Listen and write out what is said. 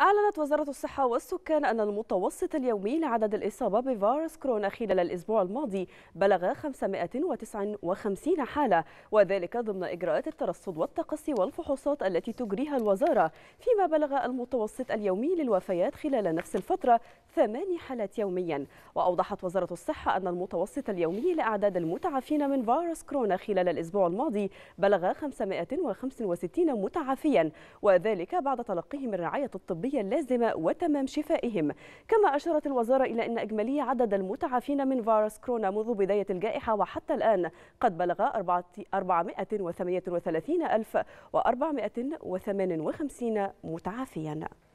أعلنت وزارة الصحة والسكان أن المتوسط اليومي لعدد الإصابة بفيروس كورونا خلال الأسبوع الماضي بلغ 559 حالة وذلك ضمن إجراءات الترصد والتقصي والفحوصات التي تجريها الوزارة فيما بلغ المتوسط اليومي للوفيات خلال نفس الفترة ثماني حالات يوميا وأوضحت وزارة الصحة أن المتوسط اليومي لأعداد المتعافين من فيروس كورونا خلال الأسبوع الماضي بلغ 565 متعافيا وذلك بعد تلقيهم الرعاية الطبية الطبية اللازمة وتمام شفائهم كما أشارت الوزارة إلى أن أجمالي عدد المتعافين من فيروس كورونا منذ بداية الجائحة وحتى الآن قد بلغ 438 ألف و458 متعافيا